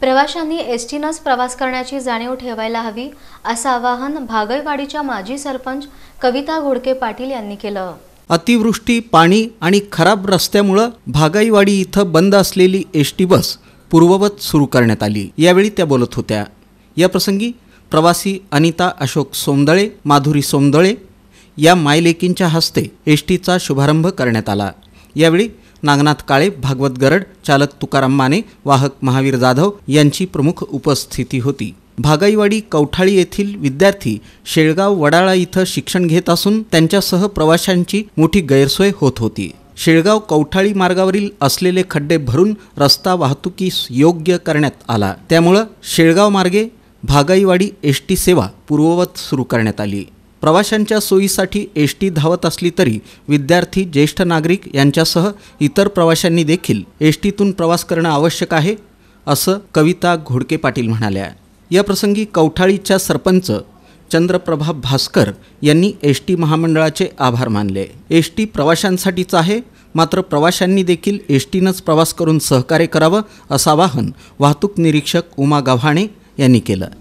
प्रवाशांनी एसटीनंच प्रवास करण्याची जाणीव ठेवायला हवी असं आवाहन भागयवाडीच्या माजी सरपंच कविता घोडके पाटील यांनी केलं अतिवृष्टी पाणी आणि खराब रस्त्यामुळं भागाईवाडी इथं बंद असलेली एस टी बस पूर्ववत सुरू करण्यात आली यावेळी त्या बोलत होत्या या प्रसंगी प्रवासी अनिता अशोक सोमदळे माधुरी सोमदळे या मायलेकींच्या हस्ते एस टीचा शुभारंभ करण्यात आला यावेळी नागनाथ काळे भागवत गरड चालक तुकाराम माने वाहक महावीर जाधव यांची प्रमुख उपस्थिती होती भागाईवाडी कौठाळी येथील विद्यार्थी शेळगाव वडाळा इथं शिक्षण घेत असून त्यांच्यासह प्रवाशांची मोठी गैरसोय होत होती शेळगाव कौठाळी मार्गावरील असलेले खड्डे भरून रस्ता वाहतुकीस योग्य करण्यात आला त्यामुळं शेळगाव मार्गे भागाईवाडी एस टी सेवा पूर्ववत सुरू करण्यात आली प्रवाशांच्या सोयीसाठी एस टी धावत असली तरी विद्यार्थी ज्येष्ठ नागरिक यांच्यासह इतर प्रवाशांनी देखील एस टीतून प्रवास करणं आवश्यक आहे असं कविता घोडके पाटील म्हणाल्या या प्रसंगी कवठाळीच्या सरपंच चंद्रप्रभा भास्कर यांनी एस टी महामंडळाचे आभार मानले एस टी प्रवाशांसाठीच आहे मात्र प्रवाशांनी देखील एस टीनंच प्रवास करून सहकार्य करावं असं आवाहन वाहतूक निरीक्षक उमा गव्हाणे यांनी केलं